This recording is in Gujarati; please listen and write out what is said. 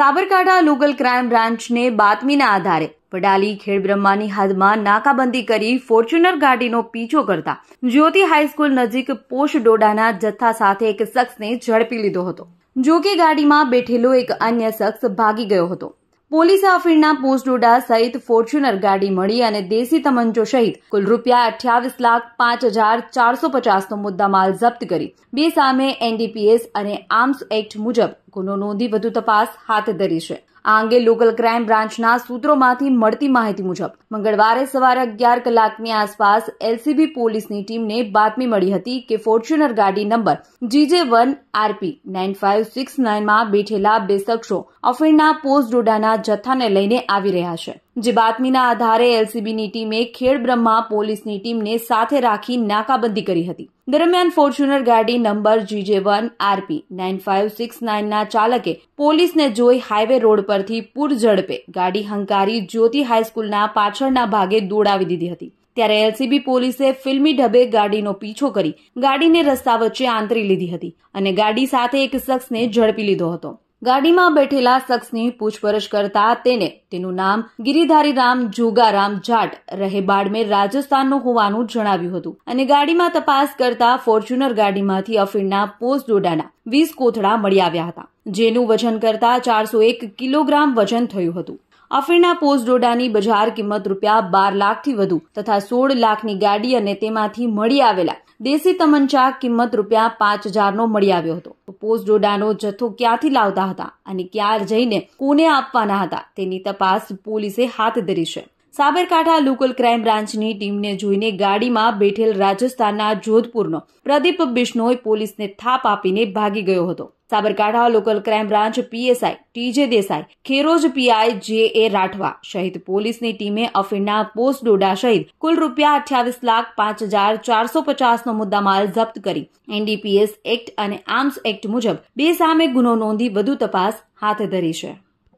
સાબરકાંઠા લોકલ ક્રાઇમ બ્રાન્ચને બાતમીના આધારે વડાલી ખેડબ્રહ્માની હદમાં નાકાબંધી કરી ફોર્ચ્યુનર ગાડીનો પીછો કરતા જ્યોતિ હાઈસ્કૂલ નજીક પોષ ડોડાના જથ્થા સાથે એક શખ્સને ઝડપી લીધો હતો જો કે ગાડીમાં બેઠેલો એક અન્ય શખ્સ ભાગી ગયો હતો પોલીસે અફીણના પોસ્ટ ડોડા સહિત ફોર્ચ્યુનર ગાડી મળી અને દેશી તમંચો સહિત કુલ રૂપિયા અઠ્યાવીસ લાખ પાંચ હજાર ચારસો પચાસનો મુદ્દામાલ જપ્ત કરી બે સામે એનડીપીએસ અને આર્મ્સ એક્ટ મુજબ ગુનો નોંધી વધુ તપાસ હાથ ધરી છે આ અંગે લોકલ ક્રાઇમ બ્રાન્ચના સૂત્રોમાંથી મળતી માહિતી મુજબ મંગળવારે સવારે અગિયાર કલાકની આસપાસ એલસીબી પોલીસની ટીમને બાતમી મળી હતી કે ફોર્ચ્યુનર ગાડી number GJ one RP nine five six નાઇનમાં બેઠેલા બે શખ્સો અફીણના પોસ્ટ ડોડાના જથ્થાને લઈને આવી રહ્યા છે જે બાતમીના આધારે એલસીબીની ટીમે ખેડબ્રહ્મા પોલીસની ટીમને સાથે રાખી નાકાબંધી કરી હતી દરમિયાન ફોર્ચ્યુનર ગાડી number GJ one RP nine five six નાઇનના ચાલકે પોલીસને જોઈ હાઇવે રોડ પરથી પૂર ઝડપે ગાડી હંકારી જ્યોતિ હાઈસ્કૂલના પાછળના ભાગે દોડાવી દીધી હતી ત્યારે એલસીબી પોલીસે ફિલ્મી ઢબે ગાડીનો પીછો કરી ગાડીને રસ્તા વચ્ચે આંતરી લીધી હતી અને ગાડી સાથે એક શખ્સને ઝડપી લીધો હતો ગાડીમાં બેઠેલા શખ્સની પૂછપરછ કરતા તેને તેનું નામ ગિરિધારી રામ જોગારામ જાટ રહે બાડમેર રાજસ્થાનનું હોવાનું જણાવ્યું હતું અને ગાડીમાં તપાસ કરતા ફોર્ચ્યુનર ગાડીમાંથી અફીણના પોસ્ટ ડોડાના વીસ કોથળા મળી આવ્યા હતા જેનું વજન કરતા ચારસો એક કિલોગ્રામ વજન થયું હતું આફરીના પોસ્ટ ડોડાની બજાર કિંમત રૂપિયા બાર લાખથી વધુ તથા સોળ લાખની ગાડી અને તેમાંથી મળી આવેલા દેશી તમંચા કિંમત રૂપિયા પાંચ હજારનો મળી આવ્યો હતો પોસ્ટ ડોડાનો જથ્થો ક્યાંથી લાવતા હતા અને ક્યાં જઈને કોને આપવાના હતા તેની તપાસ પોલીસે હાથ ધરી છે સાબરકાંઠા લોકલ ક્રાઇમ બ્રાન્ચની ટીમને જોઈને ગાડીમાં બેઠેલ રાજસ્થાનના જોધપુરનો પ્રદીપ બિશ્નોઈ પોલીસને થાપ આપીને ભાગી ગયો હતો Sabarkantha local crime branch PSI TJ Desai Kheroj PI J A Rathwa સહિત પોલીસની ટીમે અફીણના પોસ્ટ ડોડા સહિત કુલ રૂપિયા અઠ્યાવીસ લાખ પાંચ હજાર ચારસો પચાસનો મુદ્દામાલ જપ્ત કરી એનડીપીએસ એક્ટ અને આર્મ્સ એક્ટ મુજબ બે સામે ગુનો નોંધી વધુ તપાસ હાથ ધરી છે